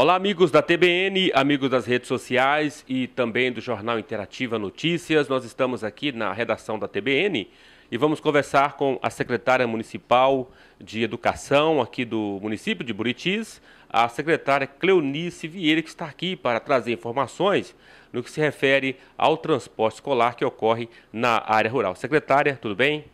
Olá, amigos da TBN, amigos das redes sociais e também do Jornal Interativa Notícias. Nós estamos aqui na redação da TBN e vamos conversar com a secretária municipal de Educação aqui do município de Buritis, a secretária Cleonice Vieira, que está aqui para trazer informações no que se refere ao transporte escolar que ocorre na área rural. Secretária, tudo bem?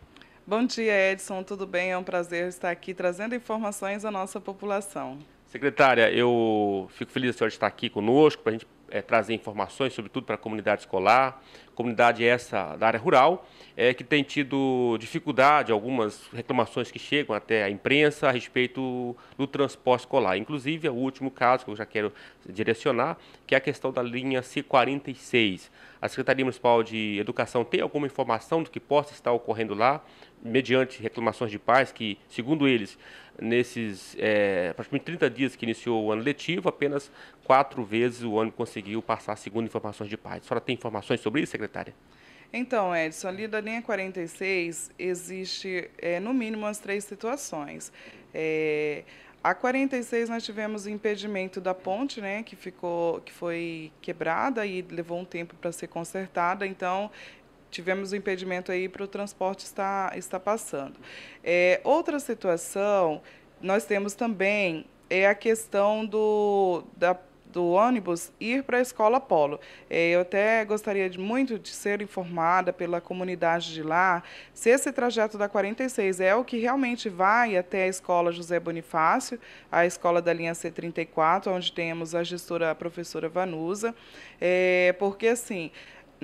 Bom dia, Edson. Tudo bem? É um prazer estar aqui trazendo informações à nossa população. Secretária, eu fico feliz da senhora estar aqui conosco para a gente é, trazer informações, sobretudo para a comunidade escolar, comunidade essa da área rural, é, que tem tido dificuldade, algumas reclamações que chegam até a imprensa a respeito do transporte escolar. Inclusive, é o último caso que eu já quero direcionar, que é a questão da linha C46. A Secretaria Municipal de Educação tem alguma informação do que possa estar ocorrendo lá? mediante reclamações de pais que, segundo eles, nesses é, praticamente 30 dias que iniciou o ano letivo, apenas quatro vezes o ano conseguiu passar, segundo informações de pais. A senhora tem informações sobre isso, secretária? Então, Edson, ali da linha 46 existe, é, no mínimo, as três situações. É, a 46 nós tivemos o impedimento da ponte, né, que ficou, que foi quebrada e levou um tempo para ser consertada. Então, tivemos o um impedimento aí para o transporte estar, estar passando. É, outra situação, nós temos também é a questão do, da do ônibus ir para a escola Polo. É, eu até gostaria de muito de ser informada pela comunidade de lá se esse trajeto da 46 é o que realmente vai até a escola José Bonifácio, a escola da linha C34, onde temos a gestora a professora Vanusa, é, porque assim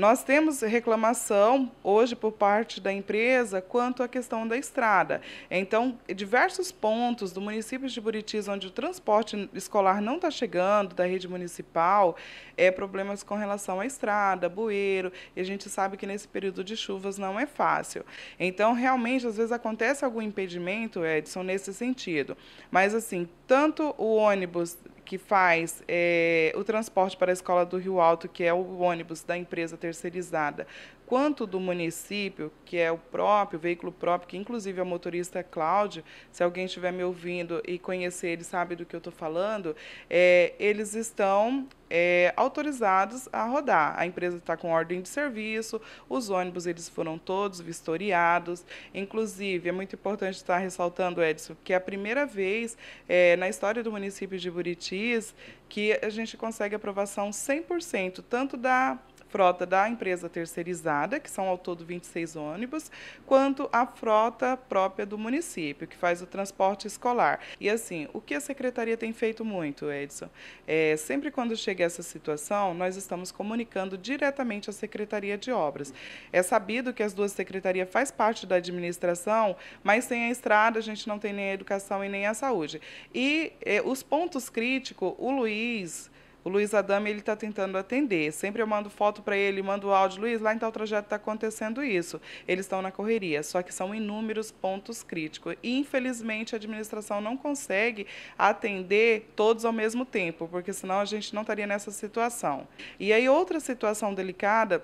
nós temos reclamação hoje por parte da empresa quanto à questão da estrada. Então, diversos pontos do município de Buritis, onde o transporte escolar não está chegando da rede municipal, é problemas com relação à estrada, bueiro, e a gente sabe que nesse período de chuvas não é fácil. Então, realmente, às vezes acontece algum impedimento, Edson, nesse sentido. Mas, assim, tanto o ônibus que faz é, o transporte para a escola do Rio Alto, que é o ônibus da empresa terceirizada, quanto do município, que é o próprio, o veículo próprio, que inclusive a é motorista motorista Cláudio, se alguém estiver me ouvindo e conhecer ele sabe do que eu estou falando, é, eles estão é, autorizados a rodar. A empresa está com ordem de serviço, os ônibus eles foram todos vistoriados. Inclusive, é muito importante estar tá ressaltando, Edson, que é a primeira vez é, na história do município de Buritis que a gente consegue aprovação 100%, tanto da frota da empresa terceirizada, que são ao todo 26 ônibus, quanto à frota própria do município, que faz o transporte escolar. E assim, o que a secretaria tem feito muito, Edson? É, sempre quando chega essa situação, nós estamos comunicando diretamente à Secretaria de Obras. É sabido que as duas secretarias faz parte da administração, mas sem a estrada a gente não tem nem a educação e nem a saúde. E é, os pontos críticos, o Luiz, o Luiz Adame, ele está tentando atender. Sempre eu mando foto para ele, mando áudio. Luiz, lá em tal trajeto está acontecendo isso. Eles estão na correria, só que são inúmeros pontos críticos. E, infelizmente, a administração não consegue atender todos ao mesmo tempo, porque senão a gente não estaria nessa situação. E aí, outra situação delicada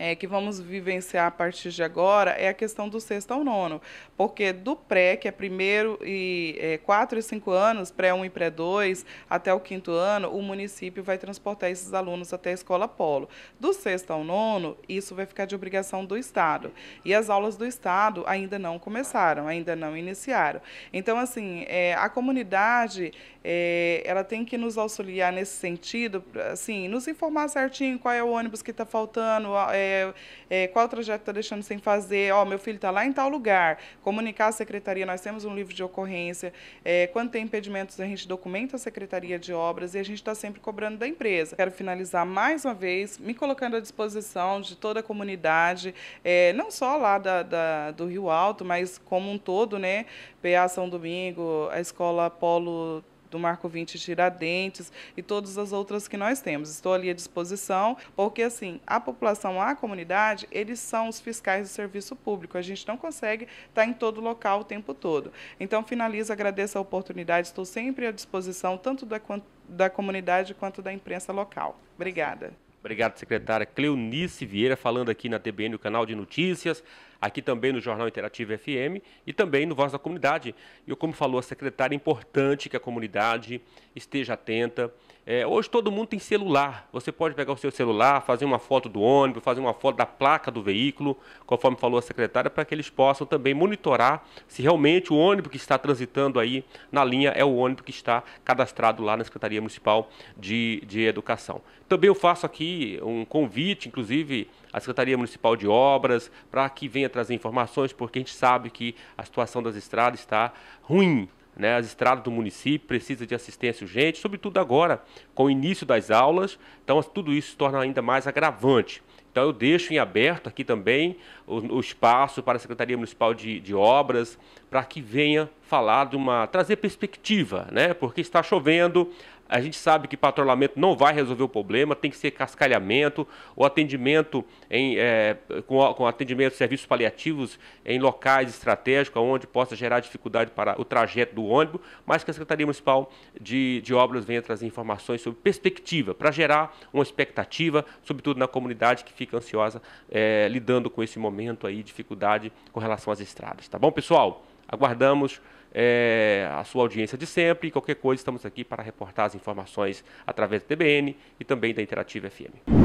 é, que vamos vivenciar a partir de agora é a questão do sexto ao nono, porque do pré, que é primeiro e é, quatro e cinco anos, pré 1 e pré 2, até o quinto ano, o município vai transportar esses alunos até a escola polo. Do sexto ao nono, isso vai ficar de obrigação do Estado. E as aulas do Estado ainda não começaram, ainda não iniciaram. Então, assim, é, a comunidade é, ela tem que nos auxiliar nesse sentido, assim, nos informar certinho qual é o ônibus que está faltando, é, é, é, qual trajeto está deixando sem fazer, ó, meu filho está lá em tal lugar, comunicar à secretaria, nós temos um livro de ocorrência, é, quando tem impedimentos a gente documenta a secretaria de obras e a gente está sempre cobrando da empresa. Quero finalizar mais uma vez, me colocando à disposição de toda a comunidade, é, não só lá da, da, do Rio Alto, mas como um todo, né, PA São Domingo, a Escola Polo do Marco 20 Tiradentes e todas as outras que nós temos. Estou ali à disposição, porque assim, a população, a comunidade, eles são os fiscais do serviço público. A gente não consegue estar em todo local o tempo todo. Então, finalizo, agradeço a oportunidade, estou sempre à disposição, tanto da, da comunidade quanto da imprensa local. Obrigada. Obrigado, secretária Cleonice Vieira, falando aqui na TBN, o canal de notícias aqui também no Jornal Interativo FM e também no Voz da Comunidade. E como falou a secretária, é importante que a comunidade esteja atenta. É, hoje todo mundo tem celular. Você pode pegar o seu celular, fazer uma foto do ônibus, fazer uma foto da placa do veículo, conforme falou a secretária, para que eles possam também monitorar se realmente o ônibus que está transitando aí na linha é o ônibus que está cadastrado lá na Secretaria Municipal de, de Educação. Também eu faço aqui um convite, inclusive a Secretaria Municipal de Obras, para que venha trazer informações, porque a gente sabe que a situação das estradas está ruim. Né, as estradas do município precisa de assistência urgente, sobretudo agora, com o início das aulas. Então, tudo isso se torna ainda mais agravante. Então, eu deixo em aberto aqui também o, o espaço para a Secretaria Municipal de, de Obras, para que venha falar de uma. trazer perspectiva, né? Porque está chovendo, a gente sabe que patrulhamento não vai resolver o problema, tem que ser cascalhamento, o atendimento em, é, com, com atendimento de serviços paliativos em locais estratégicos, onde possa gerar dificuldade para o trajeto do ônibus, mas que a Secretaria Municipal de, de Obras venha trazer informações sobre perspectiva, para gerar uma expectativa, sobretudo na comunidade que fica ansiosa é, lidando com esse momento aí, dificuldade com relação às estradas. Tá bom, pessoal? Aguardamos é, a sua audiência de sempre. e Qualquer coisa, estamos aqui para reportar as informações através do TBN e também da Interativa FM.